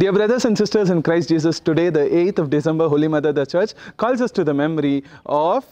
Dear brothers and sisters in Christ Jesus, today, the 8th of December, Holy Mother the Church calls us to the memory of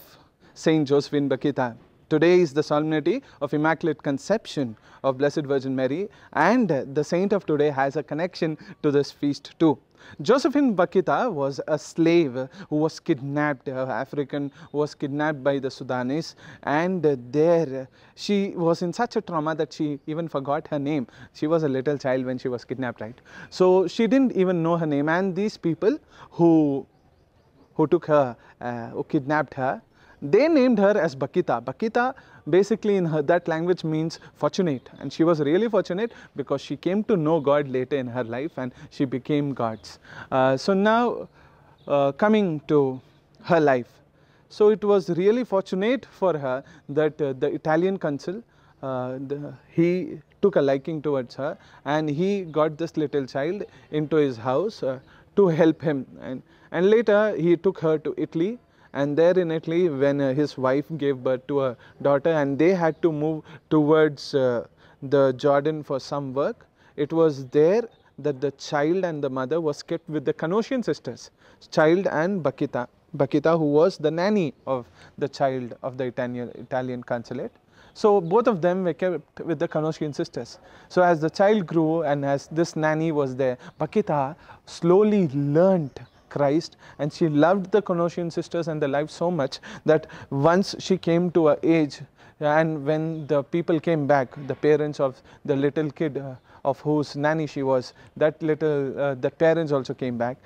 Saint Josephine Bakita. Today is the solemnity of Immaculate Conception of Blessed Virgin Mary and the saint of today has a connection to this feast too. Josephine Bakita was a slave who was kidnapped, African was kidnapped by the Sudanese and there she was in such a trauma that she even forgot her name. She was a little child when she was kidnapped, right? So she didn't even know her name and these people who who took her, uh, who kidnapped her, they named her as Bakita. Bakita basically in her, that language means fortunate and she was really fortunate because she came to know God later in her life and she became God's. Uh, so now uh, coming to her life. So it was really fortunate for her that uh, the Italian consul, uh, the, he took a liking towards her and he got this little child into his house uh, to help him and, and later he took her to Italy and there in Italy when uh, his wife gave birth to a daughter and they had to move towards uh, the Jordan for some work, it was there that the child and the mother was kept with the Canossian sisters, child and Bakita, Bakita who was the nanny of the child of the Italian, Italian consulate. So both of them were kept with the Canossian sisters. So as the child grew and as this nanny was there, Bakita slowly learnt Christ and she loved the Colossian sisters and their life so much that once she came to a age and when the people came back, the parents of the little kid, uh, of whose nanny she was, that little, uh, the parents also came back.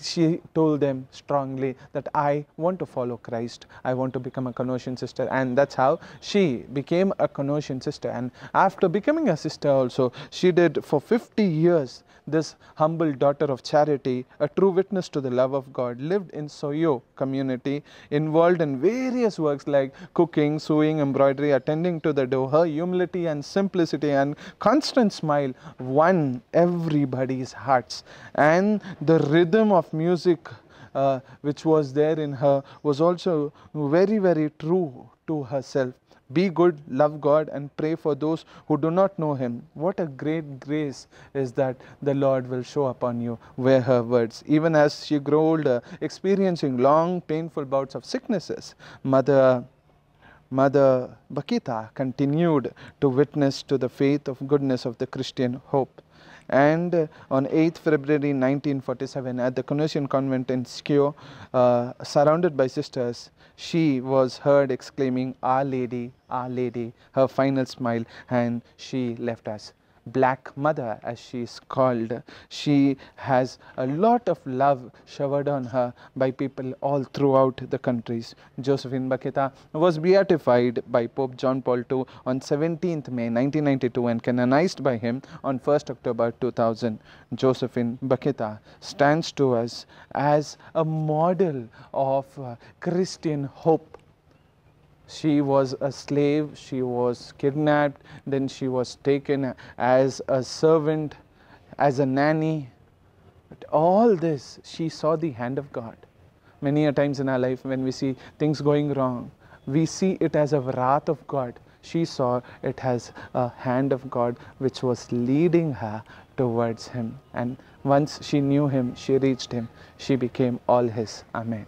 She told them strongly that I want to follow Christ. I want to become a Canossian sister. And that's how she became a Canossian sister. And after becoming a sister also, she did for 50 years, this humble daughter of charity, a true witness to the love of God, lived in Soyo community, involved in various works like cooking, sewing, embroidery, attending to the doha. Her humility and simplicity and constant smile won everybody's hearts and the rhythm of music uh, which was there in her was also very very true to herself be good love god and pray for those who do not know him what a great grace is that the lord will show upon you were her words even as she grew older experiencing long painful bouts of sicknesses mother Mother Bakita continued to witness to the faith of goodness of the Christian hope. And uh, on 8 February 1947, at the Canossian convent in Skio, uh, surrounded by sisters, she was heard exclaiming, Our Lady, Our Lady, her final smile, and she left us black mother as she is called. She has a lot of love showered on her by people all throughout the countries. Josephine Baketa was beatified by Pope John Paul II on 17th May 1992 and canonized by him on 1st October 2000. Josephine Baketa stands to us as a model of uh, Christian hope she was a slave, she was kidnapped, then she was taken as a servant, as a nanny. But all this, she saw the hand of God. Many a times in our life, when we see things going wrong, we see it as a wrath of God. She saw it as a hand of God which was leading her towards Him. And once she knew Him, she reached Him, she became all His. Amen.